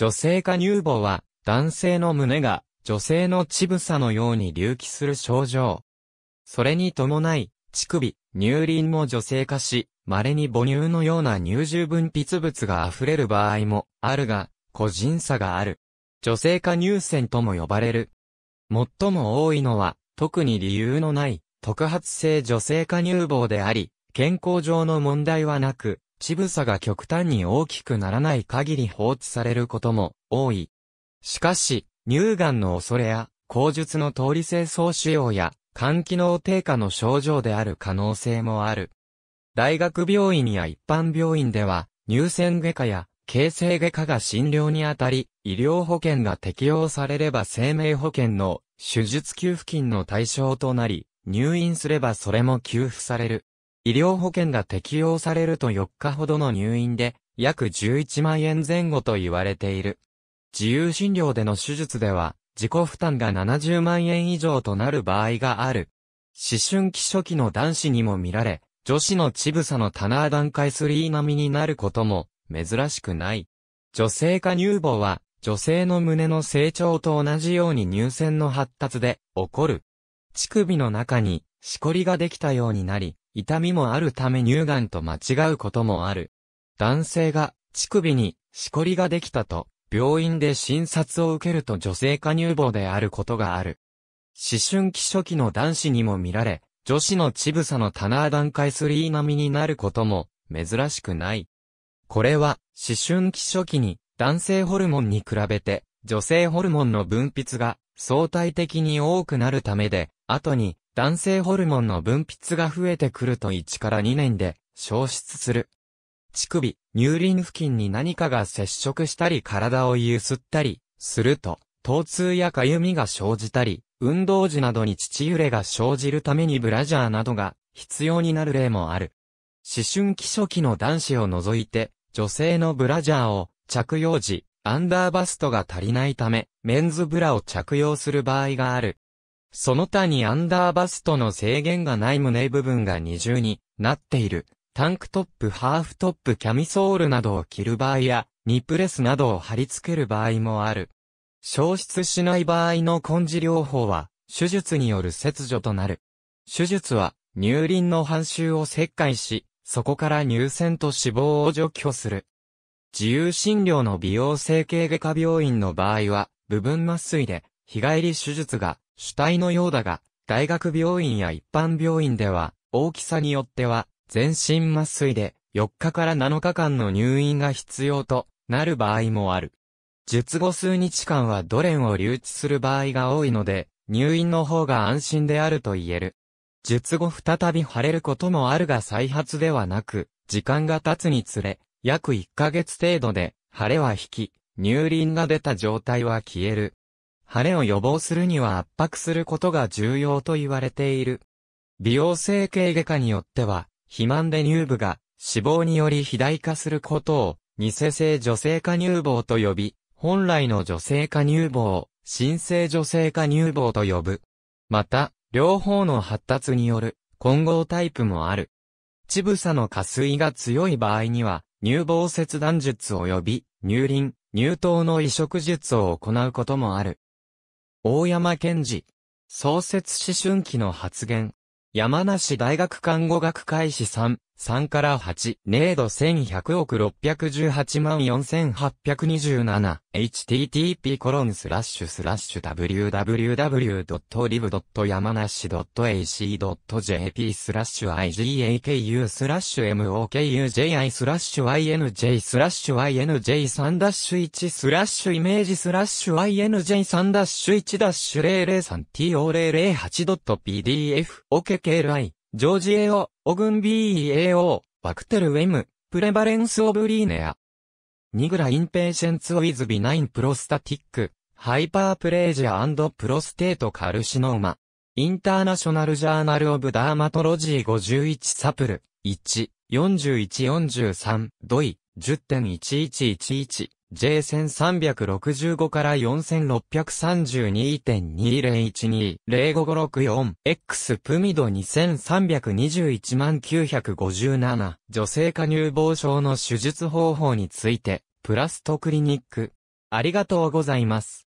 女性化乳房は、男性の胸が、女性の乳房のように隆起する症状。それに伴い、乳首、乳輪も女性化し、稀に母乳のような乳汁分泌物が溢れる場合もあるが、個人差がある。女性化乳腺とも呼ばれる。最も多いのは、特に理由のない、特発性女性化乳房であり、健康上の問題はなく、乳房が極端に大きくならない限り放置されることも多い。しかし、乳がんの恐れや、口述の通り性総腫瘍や、肝機能低下の症状である可能性もある。大学病院や一般病院では、乳腺外科や形成外科が診療にあたり、医療保険が適用されれば生命保険の手術給付金の対象となり、入院すればそれも給付される。医療保険が適用されると4日ほどの入院で、約11万円前後と言われている。自由診療での手術では、自己負担が70万円以上となる場合がある。思春期初期の男子にも見られ、女子のチブサの棚段階。段階3並みになることも、珍しくない。女性化乳房は、女性の胸の成長と同じように乳腺の発達で、起こる。乳首の中に、しこりができたようになり、痛みもあるため乳がんと間違うこともある。男性が乳首にしこりができたと、病院で診察を受けると女性化乳房であることがある。思春期初期の男子にも見られ、女子の乳房の棚段階スー並みになることも珍しくない。これは思春期初期に男性ホルモンに比べて女性ホルモンの分泌が相対的に多くなるためで、後に男性ホルモンの分泌が増えてくると1から2年で消失する。乳首、乳輪付近に何かが接触したり体を揺すったりすると、疼痛やかゆみが生じたり、運動時などに乳揺れが生じるためにブラジャーなどが必要になる例もある。思春期初期の男子を除いて、女性のブラジャーを着用時、アンダーバストが足りないため、メンズブラを着用する場合がある。その他にアンダーバストの制限がない胸部分が二重になっている。タンクトップ、ハーフトップ、キャミソールなどを着る場合や、ニップレスなどを貼り付ける場合もある。消失しない場合の根治療法は、手術による切除となる。手術は、乳輪の半周を切開し、そこから乳腺と脂肪を除去する。自由診療の美容整形外科病院の場合は、部分麻酔で、日帰り手術が主体のようだが、大学病院や一般病院では、大きさによっては、全身麻酔で、4日から7日間の入院が必要となる場合もある。術後数日間はドレンを留置する場合が多いので、入院の方が安心であると言える。術後再び腫れることもあるが再発ではなく、時間が経つにつれ、約1ヶ月程度で、腫れは引き、乳輪が出た状態は消える。腫れを予防するには圧迫することが重要と言われている。美容整形外科によっては、肥満で乳部が脂肪により肥大化することを、偽性女性化乳房と呼び、本来の女性化乳房を、新生女性化乳房と呼ぶ。また、両方の発達による混合タイプもある。乳房の下水が強い場合には、乳房切断術及び、乳輪、乳頭の移植術を行うこともある。大山健治、創設思春期の発言。山梨大学看護学会史3、3から8、0度1100億618万 4827http コロンスラッシュスラッシュ www.liv.yamanashi.ac.jp スラッシュ igaku スラッシュ mokuji スラッシュ inj スラッシュ inj3-1 スラッシュイメージスラッシュ inj3-1-003to008.pdf o k k ライジョージ AO オグン BEAO、バクテル M、プレバレンスオブリーネア。ニグラインペーシェンツウィズビナインプロスタティック、ハイパープレージアプロステートカルシノーマ。インターナショナルジャーナルオブダーマトロジー51サプル、1、4143、ドイ、10.1111。J1365 から4632.2012-0564、X プミド2321,957、女性加乳房症の手術方法について、プラストクリニック。ありがとうございます。